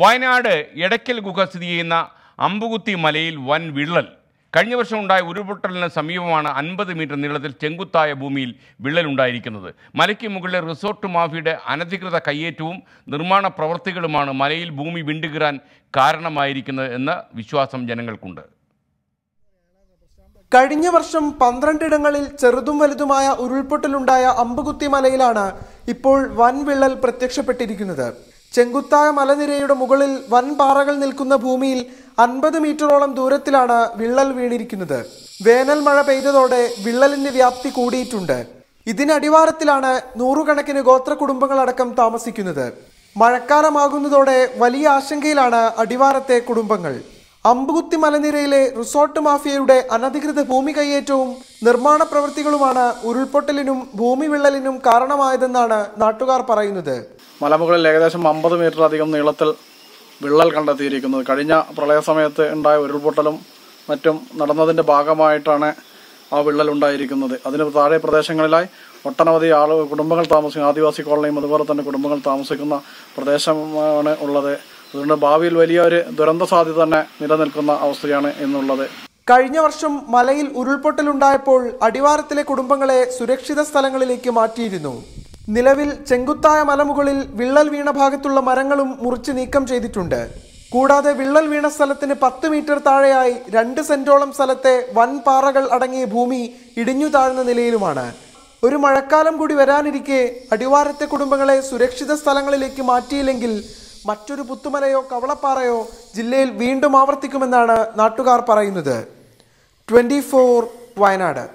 വയനാട് എടയ്ക്കൽ ഗുഹ സ്ഥിതി ചെയ്യുന്ന അമ്പുകുത്തി മലയിൽ വൻ വിള്ളൽ കഴിഞ്ഞ വർഷം ഉണ്ടായ ഉരുൾപൊട്ടലിന് സമീപമാണ് അൻപത് മീറ്റർ നീളത്തിൽ ചെങ്കുത്തായ ഭൂമിയിൽ ഉണ്ടായിരിക്കുന്നത് മലയ്ക്ക് മുകളിലെ റിസോർട്ട് മാഫിയുടെ അനധികൃത കയ്യേറ്റവും നിർമ്മാണ പ്രവർത്തികളുമാണ് മലയിൽ ഭൂമി വിണ്ടുകീറാൻ കാരണമായിരിക്കുന്നത് എന്ന വിശ്വാസം ജനങ്ങൾക്കുണ്ട് കഴിഞ്ഞ വർഷം പന്ത്രണ്ടിടങ്ങളിൽ ചെറുതും വലുതുമായ ഉരുൾപൊട്ടലുണ്ടായ അമ്പുകുത്തി മലയിലാണ് ഇപ്പോൾ വൻ വിള്ളൽ പ്രത്യക്ഷപ്പെട്ടിരിക്കുന്നത് ചെങ്കുത്തായ മലനിരയുടെ മുകളിൽ വൻ പാറകൾ നിൽക്കുന്ന ഭൂമിയിൽ അൻപത് മീറ്ററോളം ദൂരത്തിലാണ് വിള്ളൽ വീണിരിക്കുന്നത് വേനൽ മഴ പെയ്തതോടെ വിള്ളലിന്റെ വ്യാപ്തി കൂടിയിട്ടുണ്ട് ഇതിനടിവാരത്തിലാണ് നൂറുകണക്കിന് ഗോത്ര കുടുംബങ്ങളടക്കം താമസിക്കുന്നത് മഴക്കാലമാകുന്നതോടെ വലിയ ആശങ്കയിലാണ് അടിവാരത്തെ കുടുംബങ്ങൾ അമ്പുകുത്തി മലനിരയിലെ റിസോർട്ട് മാഫിയയുടെ അനധികൃത ഭൂമി കൈയേറ്റവും നിർമ്മാണ പ്രവൃത്തികളുമാണ് ഉരുൾപൊട്ടലിനും ഭൂമി വിള്ളലിനും കാരണമായതെന്നാണ് നാട്ടുകാർ പറയുന്നത് മലമുകളിൽ ഏകദേശം അമ്പത് മീറ്റർ അധികം നീളത്തിൽ വിള്ളൽ കണ്ടെത്തിയിരിക്കുന്നത് കഴിഞ്ഞ പ്രളയ സമയത്ത് ഉണ്ടായ ഉരുൾപൊട്ടലും മറ്റും നടന്നതിന്റെ ഭാഗമായിട്ടാണ് ആ വിള്ളൽ ഉണ്ടായിരിക്കുന്നത് അതിന് താഴെ പ്രദേശങ്ങളിലായി ഒട്ടനവധി ആളുകൾ കുടുംബങ്ങൾ താമസിക്കുന്ന ആദിവാസി കോളനിയും അതുപോലെ തന്നെ കുടുംബങ്ങൾ താമസിക്കുന്ന പ്രദേശമാണ് ഉള്ളത് അതുകൊണ്ട് ഭാവിയിൽ വലിയ ഒരു ദുരന്ത സാധ്യത തന്നെ നിലനിൽക്കുന്ന അവസ്ഥയാണ് എന്നുള്ളത് കഴിഞ്ഞ വർഷം മലയിൽ ഉരുൾപൊട്ടലുണ്ടായപ്പോൾ അടിവാരത്തിലെ കുടുംബങ്ങളെ സുരക്ഷിത സ്ഥലങ്ങളിലേക്ക് മാറ്റിയിരുന്നു നിലവിൽ ചെങ്കുത്തായ മലമുകളിൽ വിള്ളൽ വീണ ഭാഗത്തുള്ള മരങ്ങളും മുറിച്ച് നീക്കം ചെയ്തിട്ടുണ്ട് കൂടാതെ വിള്ളൽ വീണ സ്ഥലത്തിന് പത്ത് മീറ്റർ താഴെയായി രണ്ട് സെന്റോളം സ്ഥലത്തെ വൻ പാറകൾ അടങ്ങിയ ഭൂമി ഇടിഞ്ഞു താഴ്ന്ന നിലയിലുമാണ് ഒരു മഴക്കാലം കൂടി വരാനിരിക്കെ അടിവാരത്തെ കുടുംബങ്ങളെ സുരക്ഷിത സ്ഥലങ്ങളിലേക്ക് മാറ്റിയില്ലെങ്കിൽ മറ്റൊരു പുത്തുമലയോ കവളപ്പാറയോ ജില്ലയിൽ വീണ്ടും ആവർത്തിക്കുമെന്നാണ് നാട്ടുകാർ പറയുന്നത് ട്വൻറ്റി വയനാട്